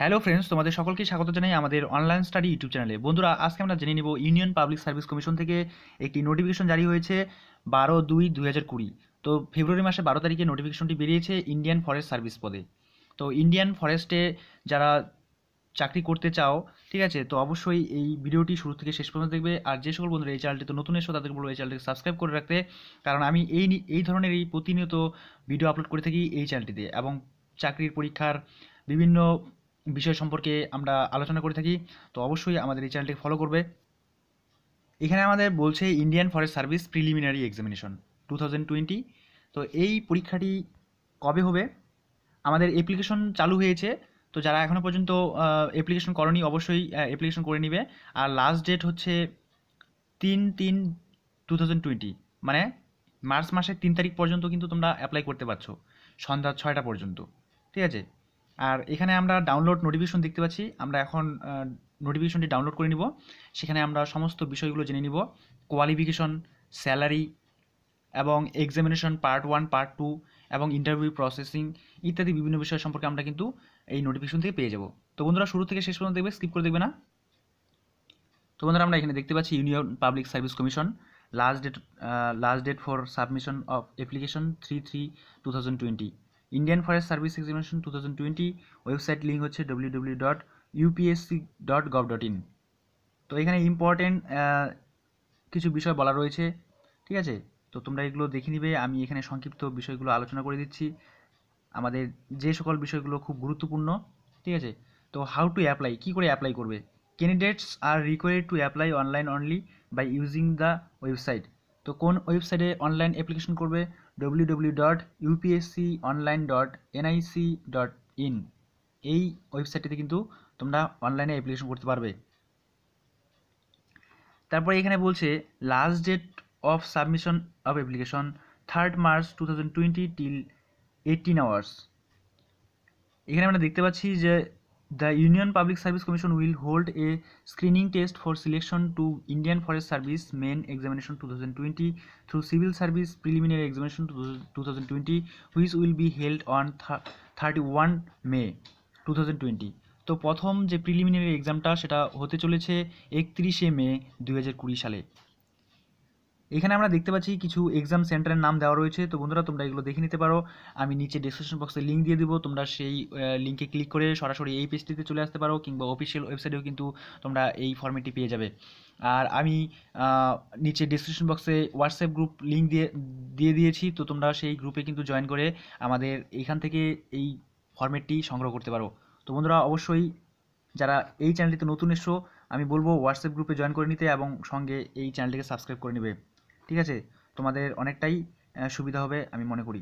hello friends তোমাদের সকলকে স্বাগত জানাই আমাদের অনলাইন স্টাডি ইউটিউব চ্যানেলে বন্ধুরা আজকে আমরা জেনে নেব ইউনিয়ন পাবলিক সার্ভিস কমিশন থেকে একটি নোটিফিকেশন জারি হয়েছে বারো দুই দুই হাজার কুড়ি তো ফেব্রুয়ারি মাসে বারো তারিখে নোটিফিকেশনটি বেরিয়েছে ইন্ডিয়ান ফরেস্ট সার্ভিস পদে তো ইন্ডিয়ান ফরেস্টে যারা চাকরি করতে চাও ঠিক আছে তো অবশ্যই এই ভিডিওটি শুরু থেকে শেষ পর্যন্ত দেখবে আর যে সকল বন্ধুরা এই চ্যানেলটি তো নতুন এসো তাদেরকে বলবো এই চ্যানেলটিকে সাবস্ক্রাইব করে রাখতে কারণ আমি এই এই ধরনের এই প্রতিনিয়ত ভিডিও আপলোড করে থাকি এই চ্যানেলটিতে এবং চাকরির পরীক্ষার বিভিন্ন বিষয় সম্পর্কে আমরা আলোচনা করে থাকি তো অবশ্যই আমাদের এই চ্যানেলটি ফলো করবে এখানে আমাদের বলছে Indian Forest Service preliminary examination two তো এই পরীক্ষাটি কবে হবে আমাদের অ্যাপ্লিকেশন চালু হয়েছে তো যারা এখনও পর্যন্ত অ্যাপ্লিকেশন করনি অবশ্যই অ্যাপ্লিকেশন করে নিবে আর লাস্ট ডেট হচ্ছে তিন তিন টু মানে মার্চ মাসের তিন তারিখ পর্যন্ত কিন্তু তোমরা অ্যাপ্লাই করতে পারছো সন্ধ্যা ছয়টা পর্যন্ত ঠিক আছে আর এখানে আমরা ডাউনলোড নোটিফিকেশন দেখতে পাচ্ছি আমরা এখন নোটিফিকেশনটি ডাউনলোড করে নিব সেখানে আমরা সমস্ত বিষয়গুলো জেনে নিব কোয়ালিফিকেশন স্যালারি এবং examination part one part two এবং ইন্টারভিউ প্রসেসিং ইত্যাদি বিভিন্ন বিষয় সম্পর্কে আমরা কিন্তু এই নোটিফিকেশন থেকে পেয়ে যাব তো বন্ধুরা শুরু থেকে শেষ পর্যন্ত দেখবে স্কিপ করে দেখবে না তো বন্ধুরা আমরা এখানে দেখতে পাচ্ছি Union Public Service Commission last date last date for submission of application three three two thousand twenty Indian Forest Service examination two thousand twenty website link হচ্ছে W W dot UPSC dot gov dot in তো এখানে important কিছু বিষয় বলা রয়েছে ঠিক আছে তো তোমরা এগুলো দেখে নিবে আমি এখানে সংক্ষিপ্ত বিষয়গুলো আলোচনা করে দিচ্ছি আমাদের যে সকল বিষয়গুলো খুব গুরুত্বপূর্ণ ঠিক আছে তো হাউ টু অ্যাপ্লাই কী করে অ্যাপ্লাই করবে candidates are required to apply online only by using the website তো কোন ওয়েবসাইটে অনলাইন অ্যাপ্লিকেশন করবে www.upsconline.nic.in এই ওয়েবসাইটটিতে কিন্তু তোমরা অনলাইনে অ্যাপ্লিকেশন করতে পারবে তারপরে এখানে বলছে last date of submission of application third March two thousand twenty till eighteen hours এখানে আমরা দেখতে পাচ্ছি যে The Union Public Service Commission will hold a screening test for selection to Indian Forest Service Main Examination 2020 through Civil Service Preliminary Examination 2020 which will be held on 31 May 2020 তো প্রথম যে preliminary এক্সামটা সেটা হতে চলেছে 31 মে 2020 সালে এখানে আমরা দেখতে পাচ্ছি কিছু এক্সাম সেন্টারের নাম দেওয়া রয়েছে তো বন্ধুরা তোমরা এগুলো দেখে নিতে পারো আমি নিচে ডিসক্রিপশন বক্সে লিঙ্ক দিয়ে দেবো তোমরা সেই লিঙ্কে ক্লিক করে সরাসরি এই পেজটিতে চলে আসতে পারো কিংবা অফিসিয়াল ওয়েবসাইটেও কিন্তু তোমরা এই ফর্মেটটি পেয়ে যাবে আর আমি নিচে ডিসক্রিপশন বক্সে হোয়াটসঅ্যাপ গ্রুপ লিঙ্ক দিয়ে দিয়ে দিয়েছি তো তোমরা সেই গ্রুপে কিন্তু জয়েন করে আমাদের এইখান থেকে এই ফর্মেটটি সংগ্রহ করতে পারো তো বন্ধুরা অবশ্যই যারা এই চ্যানেলটিতে নতুন এসো আমি বলবো হোয়াটসঅ্যাপ গ্রুপে জয়েন করে নিতে এবং সঙ্গে এই চ্যানেলটিকে সাবস্ক্রাইব করে নেবে ঠিক আছে তোমাদের অনেকটাই সুবিধা হবে আমি মনে করি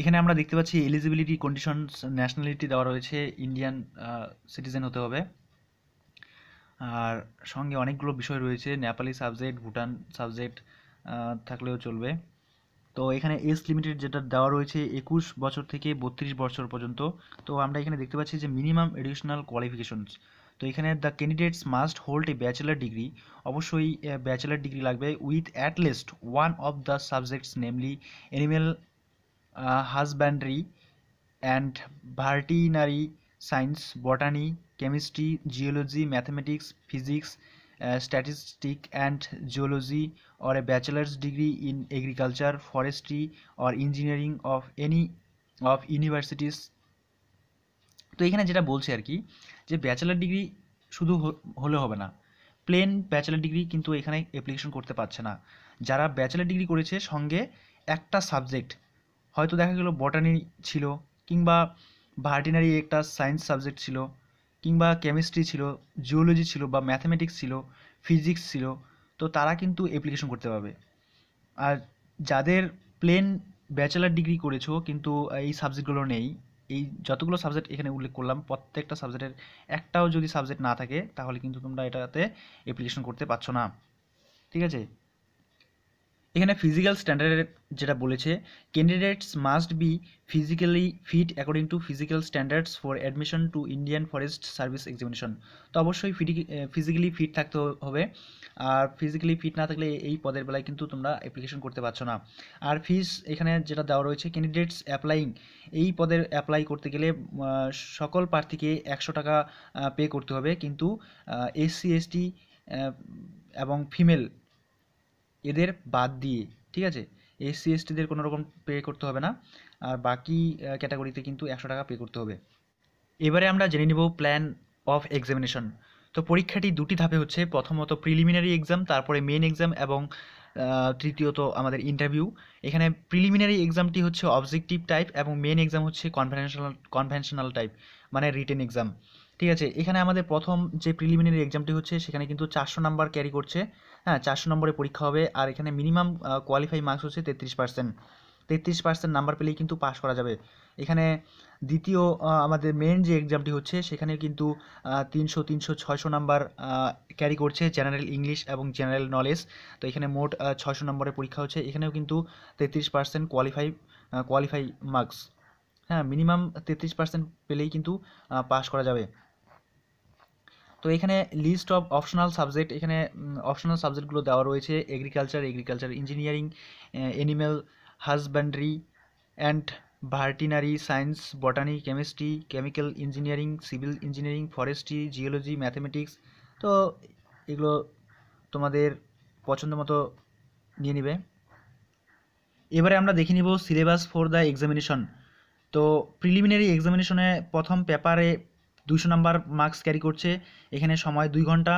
এখানে আমরা দেখতে পাচ্ছি এলিজিবিলিটি কন্ডিশনস ন্যাশনালিটি দেওয়া রয়েছে ইন্ডিয়ান সিটিজেন হতে হবে আর সঙ্গে অনেকগুলো বিষয় রয়েছে নেপালি সাবজেক্ট ভুটান সাবজেক্ট থাকলেও চলবে তো এখানে এজ লিমিটেড যেটা দেওয়া রয়েছে একুশ বছর থেকে বত্রিশ বছর পর্যন্ত তো আমরা এখানে দেখতে পাচ্ছি যে মিনিমাম এডুকেশনাল কোয়ালিফিকেশনস তো এখানে the candidates must hold a bachelor degree অবশ্যই ব্যাচেলার ডিগ্রি লাগবে with at least one of the subjects namely animal husbandry and veterinary science botany chemistry geology mathematics physics statistic and geology or a bachelor's degree in agriculture forestry or engineering of any of universities তো এখানে যেটা বলছে আর কি যে bachelor degree শুধু হলে হবে না প্লেন ব্যাচেলার ডিগ্রি কিন্তু এখানে অ্যাপ্লিকেশন করতে পারছে না যারা ব্যাচেলার ডিগ্রি করেছে সঙ্গে একটা সাবজেক্ট হয়তো দেখা গেল বটানি ছিল কিংবা ভার্টিনারি একটা সায়েন্স সাবজেক্ট ছিল কিংবা কেমিস্ট্রি ছিল জিওলজি ছিল বা ম্যাথামেটিক্স ছিল ফিজিক্স ছিল তো তারা কিন্তু অ্যাপ্লিকেশন করতে পারবে আর যাদের প্লেন ব্যাচেলার ডিগ্রি করেছো কিন্তু এই সাবজেক্টগুলো নেই এই যতগুলো সাবজেক্ট এখানে উল্লেখ করলাম প্রত্যেকটা সাবজেক্টের একটাও যদি সাবজেক্ট না থাকে তাহলে কিন্তু তোমরা এটাতে অ্যাপ্লিকেশন করতে পারছো না ঠিক আছে এখানে ফিজিক্যাল স্ট্যান্ডার্ডের যেটা বলেছে candidates must be physically fit according to physical standards for admission to Indian Forest Service examination তো অবশ্যই ফিজিক্যালি ফিট থাকতে হবে আর ফিজিক্যালি ফিট না থাকলে এই পদের বেলায় কিন্তু তোমরা অ্যাপ্লিকেশন করতে পারছো না আর ফিস এখানে যেটা দেওয়া রয়েছে ক্যান্ডিডেটস অ্যাপ্লাইং এই পদের অ্যাপ্লাই করতে গেলে সকল প্রার্থীকে একশো টাকা পে করতে হবে কিন্তু এসসি এসটি এবং ফিমেল এদের বাদ দিয়ে ঠিক আছে এসসি এসটিদের কোনো রকম পে করতে হবে না আর বাকি ক্যাটাগরিতে কিন্তু একশো টাকা পে করতে হবে এবারে আমরা জেনে নিব প্ল্যান অফ এক্সামিনেশন তো পরীক্ষাটি দুটি ধাপে হচ্ছে প্রথমত প্রিলিমিনারি এক্সাম তারপরে মেন এক্সাম এবং তৃতীয়ত আমাদের ইন্টারভিউ এখানে প্রিলিমিনারি এক্সামটি হচ্ছে অবজেক্টিভ টাইপ এবং মেন এক্সাম হচ্ছে কনভেনশনাল কনভেনশনাল টাইপ মানে রিটেন এক্সাম ঠিক আছে এখানে আমাদের প্রথম যে প্রিলিমিনারি এক্সামটি হচ্ছে সেখানে কিন্তু চারশো নাম্বার ক্যারি করছে হ্যাঁ চারশো নম্বরে পরীক্ষা হবে আর এখানে মিনিমাম কোয়ালিফাই মার্কস হচ্ছে তেত্রিশ পার্সেন্ট তেত্রিশ পার্সেন্ট নাম্বার পেলেই কিন্তু পাশ করা যাবে এখানে দ্বিতীয় আমাদের মেন যে এক্সামটি হচ্ছে সেখানে কিন্তু তিনশো তিনশো ছয়শো নাম্বার ক্যারি করছে জেনারেল ইংলিশ এবং জেনারেল নলেজ তো এখানে মোট ছয়শো নম্বরের পরীক্ষা হচ্ছে এখানেও কিন্তু তেত্রিশ পার্সেন্ট কোয়ালিফাই কোয়ালিফাই মার্কস হ্যাঁ মিনিমাম তেত্রিশ পার্সেন্ট পেলেই কিন্তু পাশ করা যাবে তো এখানে লিস্ট অফ অপশনাল সাবজেক্ট এখানে অপশনাল সাবজেক্টগুলো দেওয়া রয়েছে agriculture agriculture engineering animal husbandry and veterinary science botany chemistry chemical engineering civil engineering forestry geology mathematics তো এগুলো তোমাদের পছন্দ মতো নিয়ে নেবে এবারে আমরা দেখে নিব সিলেবাস ফর দ্য এক্সামিনেশন তো প্রিলিমিনারি এক্সামিনেশনে প্রথম পেপারে দুশো নাম্বার মার্কস ক্যারি করছে এখানে সময় দুই ঘন্টা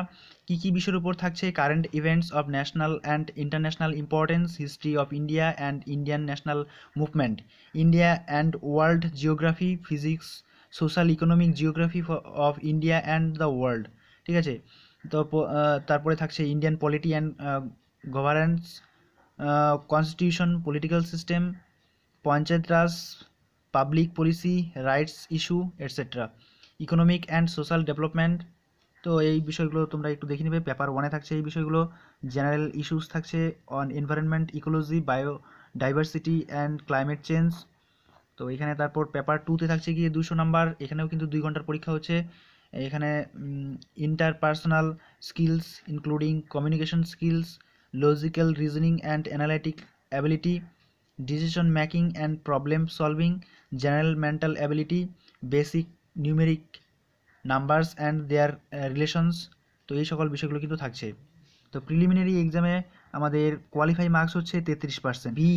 কি কি বিষয়ের উপর থাকছে current events of national and international importance history of India and Indian national movement India and world geography physics social economic geography of India and the world ঠিক আছে তো তারপরে থাকছে Indian polity and governance constitution political system panchayat raj public policy rights issue etcetera economic and social development তো এই বিষয়গুলো তোমরা একটু দেখে নেবে পেপার ওয়ানে থাকছে এই বিষয়গুলো জেনারেল ইস্যুস থাকছে on environment ecology biodiversity and climate change তো এখানে তারপর পেপার টুতে থাকছে গিয়ে দুশো নাম্বার এখানেও কিন্তু দুই ঘন্টার পরীক্ষা হচ্ছে এখানে interpersonal skills including communication skills logical reasoning and analytic ability decision making and problem solving general mental ability basic numeric numbers and their relations তো এই সকল বিষয়গুলো কিন্তু থাকছে তো প্রিলিমিনারি এক্সামে আমাদের কোয়ালিফাই মার্কস হচ্ছে তেত্রিশ পার্সেন্ট বি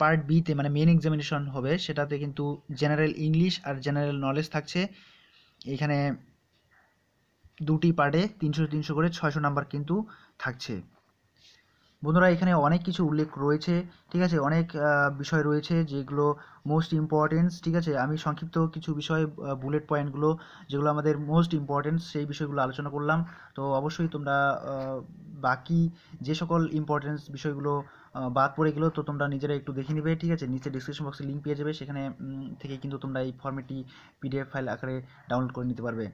পার্ট বিতে মানে মেন এক্সামিনেশন হবে সেটাতে কিন্তু জেনারেল ইংলিশ আর জেনারেল নলেজ থাকছে এখানে দুটি পার্টে তিনশো তিনশো করে ছয়শো নাম্বার কিন্তু থাকছে বন্ধুরা এখানে অনেক কিছু উল্লেখ রয়েছে ঠিক আছে অনেক বিষয় রয়েছে যেগুলো মোস্ট ইম্পর্টেন্স ঠিক আছে আমি সংক্ষিপ্ত কিছু বিষয় বুলেট পয়েন্টগুলো যেগুলো আমাদের মোস্ট ইম্পর্টেন্স সেই বিষয়গুলো আলোচনা করলাম তো অবশ্যই তোমরা বাকি যে সকল ইম্পর্টেন্স বিষয়গুলো বাদ পড়ে গেলো তো তোমরা নিজেরা একটু দেখে নিবে ঠিক আছে নিচে ডিসক্রিপশন বক্সে লিঙ্ক পেয়ে যাবে সেখানে থেকে কিন্তু তোমরা এই ফর্মেটটি পিডিএফ ফাইল আকারে ডাউনলোড করে নিতে পারবে